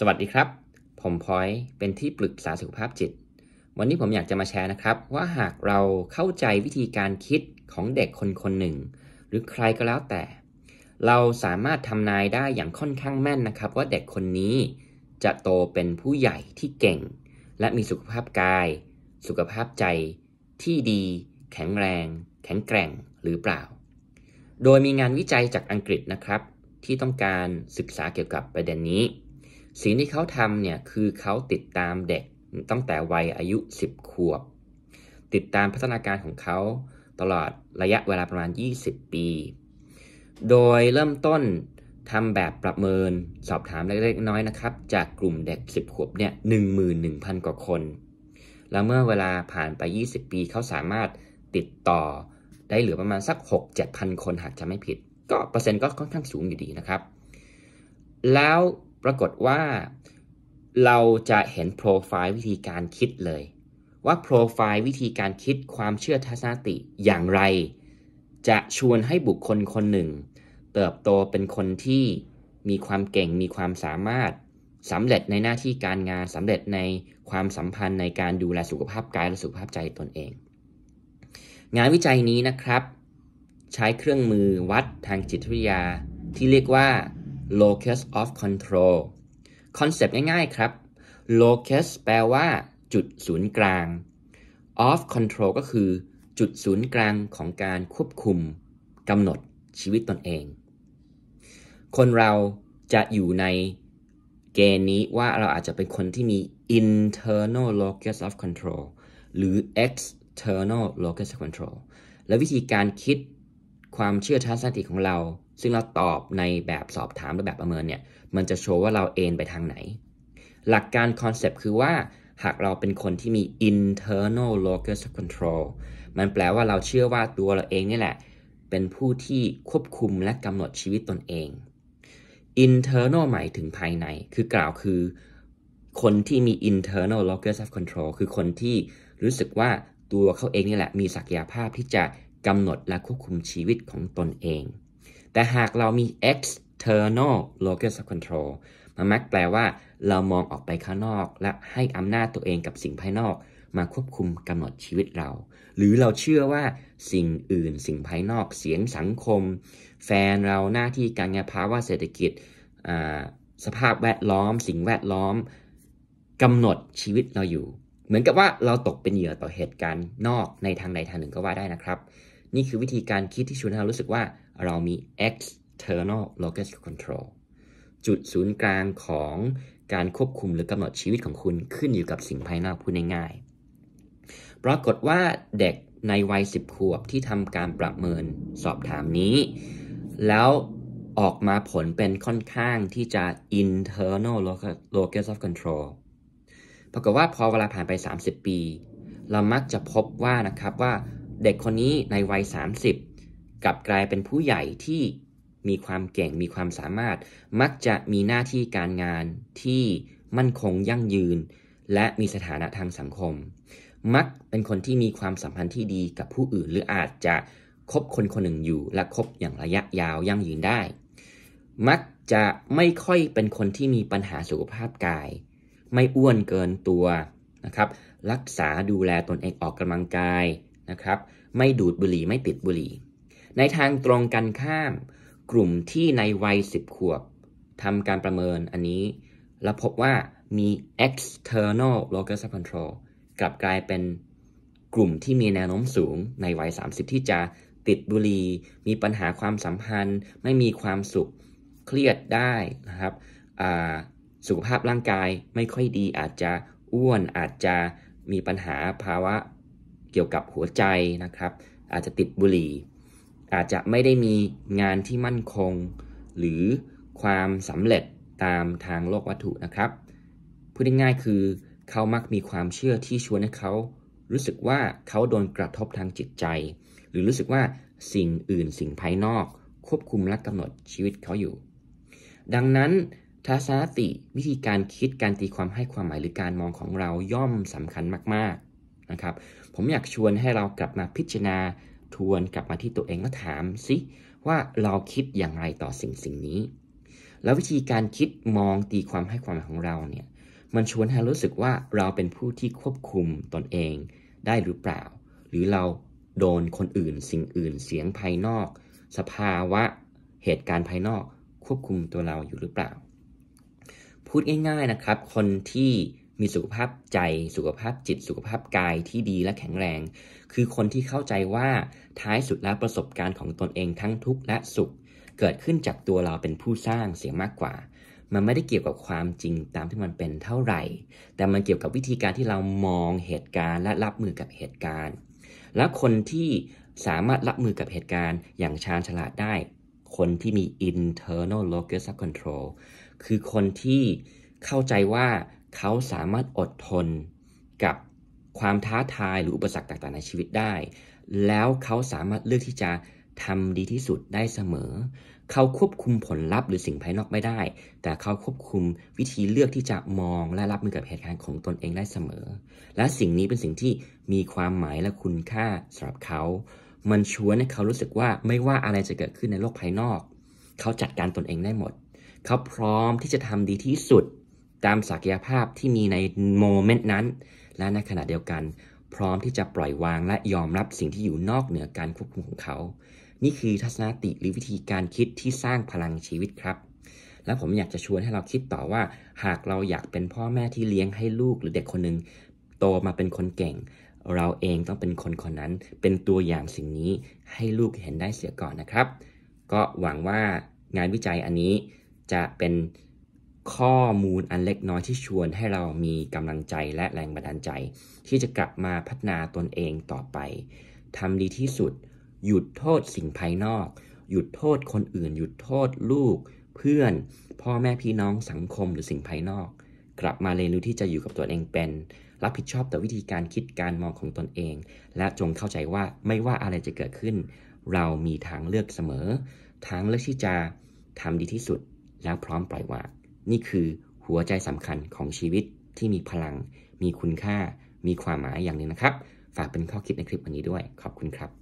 สวัสดีครับ ผมพอย เป็นที่ปรึกษาสุขภาพจิต วันนี้ผมอยากจะมาแชร์นะครับ ว่าหากเราเข้าใจวิธีการคิดของเด็กคนคนหนึ่ง หรือใครก็แล้วแต่ เราสามารถทำนายได้อย่างค่อนข้างแม่นนะครับ ว่าเด็กคนนี้จะโตเป็นผู้ใหญ่ที่เก่ง และมีสุขภาพกาย สุขภาพใจที่ดี แข็งแรง แข็งแกร่งหรือเปล่า โดยมีงานวิจัยจากอังกฤษนะครับ ที่ต้องการศึกษาเกี่ยวกับประเด็นนี้สิ่งที่เขาทำเนี่ย คือเขาติดตามเด็กตั้งแต่วัยอายุ 10 ขวบ ติดตามพัฒนาการของเขาตลอดระยะเวลาประมาณ 20 ปี โดยเริ่มต้นทำแบบประเมินสอบถามเล็กๆน้อยนะครับ จากกลุ่มเด็ก 10 ขวบเนี่ย 11,000 กว่าคน แล้วเมื่อเวลาผ่านไป 20 ปีเขาสามารถติดต่อได้เหลือประมาณสัก 6 7 0 0 0 คนหากจะไม่ผิด ก็เปอร์เซ็นต์ก็ค่อนข้างสูงอยู่ดีนะครับ แล้วปรากฏว่า เราจะเห็นโปรไฟล์วิธีการคิดเลย ว่าโปรไฟล์วิธีการคิดความเชื่อทัศนติอย่างไรจะชวนให้บุคคลคนหนึ่ง เติบโตเป็นคนที่มีความเก่งมีความสามารถสำเร็จในหน้าที่การงานสำเร็จในความสัมพันธ์ในการดูแลสุขภาพกายและสุขภาพใจตนเอง งานวิจัยนี้นะครับ ใช้เครื่องมือวัดทางจิตวิทยาที่เรียกว่า locus of control คอนเซปต์ง่ายๆครับ locus แปลว่า จุดศูนย์กลาง of control ก็คือจุดศูนย์กลางของการควบคุมกำหนดชีวิตตนเอง คนเราจะอยู่ในเกณฑ์นี้ว่าเราอาจจะเป็นคนที่มี internal locus of control หรือ external locus of control และวิธีการคิดความเชื่อทัศนคติของเรา ซึ่งเราตอบในแบบสอบถามหรือแบบประเมินเนี่ย มันจะโชว์ว่าเราเอนไปทางไหน หลักการคอนเซปต์คือว่า หากเราเป็นคนที่มี internal locus of control มันแปลว่าเราเชื่อว่าตัวเราเองนี่แหละ เป็นผู้ที่ควบคุมและกำหนดชีวิตตนเอง internal หมายถึงภายใน คือกล่าวคือ คนที่มี internal locus of control คือคนที่รู้สึกว่าตัวเขาเองนี่แหละมีศักยภาพที่จะกำหนดและควบคุมชีวิตของตนเอง แต่หากเรามี external locus of control มันมักแปลว่าเรามองออกไปข้างนอก และให้อำนาจตัวเองกับสิ่งภายนอกมาควบคุมกำหนดชีวิตเรา หรือเราเชื่อว่าสิ่งอื่นสิ่งภายนอก เสียงสังคม แฟนเราหน้าที่การงานภาวะเศรษฐกิจสภาพแวดล้อม สิ่งแวดล้อม กำหนดชีวิตเราอยู่ เหมือนกับว่าเราตกเป็นเหยื่อต่อเหตุการณ์นอกในทางใดทางหนึ่งก็ว่าได้นะครับนี่คือวิธีการคิดที่ชวนให้เรารู้สึกว่าเรามี external locus control จุดศูนย์กลางของการควบคุมหรือกำหนดชีวิตของคุณขึ้นอยู่กับสิ่งภายนอกพูดง่ายๆปรากฏว่าเด็กในวัย 10 ขวบที่ทำการประเมินสอบถามนี้ แล้วออกมาผลเป็นค่อนข้างที่จะ internal locus of control ปรากฏว่าพอเวลาผ่านไป 30 ปี เรามักจะพบว่านะครับว่าเด็กคนนี้ในวัย30 กลับกลายเป็นผู้ใหญ่ที่มีความเก่งมีความสามารถ มักจะมีหน้าที่การงานที่มั่นคงยั่งยืน และมีสถานะทางสังคม มักเป็นคนที่มีความสัมพันธ์ที่ดีกับผู้อื่นหรืออาจจะคบคนคนหนึ่งอยู่ และคบอย่างระยะยาวยั่งยืนได้ มักจะไม่ค่อยเป็นคนที่มีปัญหาสุขภาพกาย ไม่อ้วนเกินตัวนะครับรักษาดูแลตนเองออกกำลังกายนะครับไม่ดูดบุหรี่ไม่ติดบุหรี่ในทางตรงกันข้าม กลุ่มที่ในวัย 10 ขวบทำการประเมินอันนี้ แล้วพบว่ามี external locus of control กลับกลายเป็นกลุ่มที่มีแนวโน้มสูงในวัย 30 ที่จะติดบุหรี่มีปัญหาความสัมพันธ์ ไม่มีความสุขเครียดได้นะครับสุขภาพร่างกายไม่ค่อยดีอาจจะอ้วนอาจจะมีปัญหาภาวะเกี่ยวกับหัวใจนะครับ อาจจะติดบุหรี่อาจจะไม่ได้มีงานที่มั่นคง หรือความสำเร็จตามทางโลกวัตถุนะครับ พูดง่ายๆคือ เขามักมีความเชื่อที่ชวนให้เขา รู้สึกว่าเขาโดนกระทบทางจิตใจ หรือรู้สึกว่าสิ่งอื่นสิ่งภายนอก ควบคุมและกำหนดชีวิตเขาอยู่ ดังนั้นทัศนติวิธีการคิดการตีความให้ความหมายหรือการมองของเราย่อมสำคัญมากนะครับผมอยากชวนให้เรากลับมาพิจารณาทวนกลับมาที่ตัวเองแล้วถามสิว่าเราคิดอย่างไรต่อสิ่งสิ่งนี้ แล้ววิธีการคิดมองตีความให้ความหมายของเราเนี่ย มันชวนให้รู้สึกว่าเราเป็นผู้ที่ควบคุมตนเองได้หรือเปล่า หรือเราโดนคนอื่นสิ่งอื่น เสียงภายนอก สภาวะเหตุการณ์ภายนอกควบคุมตัวเราอยู่หรือเปล่า พูดง่าย ๆนะครับ คนที่มีสุขภาพใจ สุขภาพจิต สุขภาพกายที่ดีและแข็งแรง คือคนที่เข้าใจว่าท้ายสุดแล้วประสบการณ์ของตนเองทั้งทุกข์และสุข เกิดขึ้นจากตัวเราเป็นผู้สร้างเสียงมากกว่า มันไม่ได้เกี่ยวกับความจริงตามที่มันเป็นเท่าไหร่ แต่มันเกี่ยวกับวิธีการที่เรามองเหตุการณ์และรับมือกับเหตุการณ์ และคนที่สามารถรับมือกับเหตุการณ์อย่างชาญฉลาดได้ คนที่มี internal locus of control คือคนที่เข้าใจว่าเขาสามารถอดทนกับความท้าทาย หรืออุปสรรคต่าง ๆ ในชีวิตได้ แล้วเขาสามารถเลือกที่จะทำดีที่สุดได้เสมอ เขาควบคุมผลลัพธ์หรือสิ่งภายนอกไม่ได้ แต่เขาควบคุมวิธีเลือกที่จะมอง และรับมือกับเหตุการณ์ของตนเองได้เสมอ และสิ่งนี้เป็นสิ่งที่มีความหมายและคุณค่าสำหรับเขา มันชวนให้เขารู้สึกว่าไม่ว่าอะไรจะเกิดขึ้นในโลกภายนอก เขาจัดการตนเองได้หมด เขาพร้อมที่จะทำดีที่สุดตามศักยภาพที่มีในโมเมนต์นั้น และในขณะเดียวกันพร้อมที่จะปล่อยวางและยอมรับสิ่งที่อยู่นอกเหนือการควบคุมของเขา นี่คือทัศนคติหรือวิธีการคิดที่สร้างพลังชีวิตครับ และผมอยากจะชวนให้เราคิดต่อว่า หากเราอยากเป็นพ่อแม่ที่เลี้ยงให้ลูกหรือเด็กคนหนึ่งโตมาเป็นคนเก่ง เราเองต้องเป็นคนคนนั้น เป็นตัวอย่างสิ่งนี้ให้ลูกเห็นได้เสียก่อนนะครับ ก็หวังว่างานวิจัยอันนี้จะเป็นข้อมูลอันเล็กน้อยที่ชวนให้เรามีกำลังใจและแรงบันดาลใจที่จะกลับมาพัฒนาตนเองต่อไป ทำดีที่สุด หยุดโทษสิ่งภายนอก หยุดโทษคนอื่น หยุดโทษลูก เพื่อน พ่อแม่พี่น้องสังคมหรือสิ่งภายนอก กลับมาเรียนรู้ที่จะอยู่กับตัวเองเป็น รับผิดชอบต่อวิธีการคิดการมองของตนเอง และจงเข้าใจว่าไม่ว่าอะไรจะเกิดขึ้น เรามีทางเลือกเสมอ ทางเลือกที่จะทำดีที่สุด แล้วพร้อมปล่อยวางนี่คือหัวใจสำคัญของชีวิตที่มีพลัง มีคุณค่า มีความหมายอย่างหนึ่งนะครับ ฝากเป็นข้อคิดในคลิปวันนี้ด้วยขอบคุณครับ